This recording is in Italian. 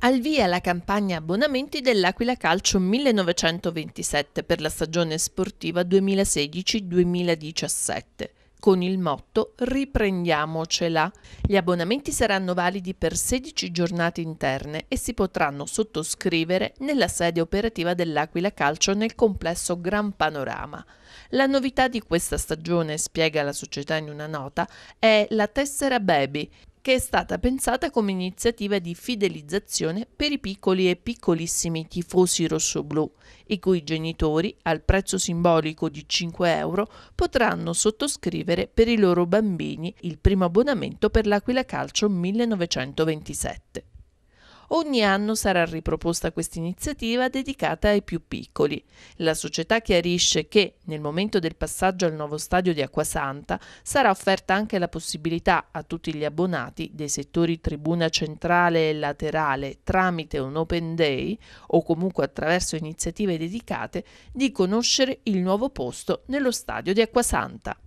Al via la campagna abbonamenti dell'Aquila Calcio 1927 per la stagione sportiva 2016-2017 con il motto Riprendiamocela. Gli abbonamenti saranno validi per 16 giornate interne e si potranno sottoscrivere nella sede operativa dell'Aquila Calcio nel complesso Gran Panorama. La novità di questa stagione, spiega la società in una nota, è la tessera Baby, che è stata pensata come iniziativa di fidelizzazione per i piccoli e piccolissimi tifosi rossoblù, i cui genitori, al prezzo simbolico di 5 euro, potranno sottoscrivere per i loro bambini il primo abbonamento per l'Aquila Calcio 1927. Ogni anno sarà riproposta questa iniziativa dedicata ai più piccoli. La società chiarisce che, nel momento del passaggio al nuovo stadio di Acquasanta, sarà offerta anche la possibilità a tutti gli abbonati dei settori tribuna centrale e laterale tramite un open day o comunque attraverso iniziative dedicate di conoscere il nuovo posto nello stadio di Acquasanta.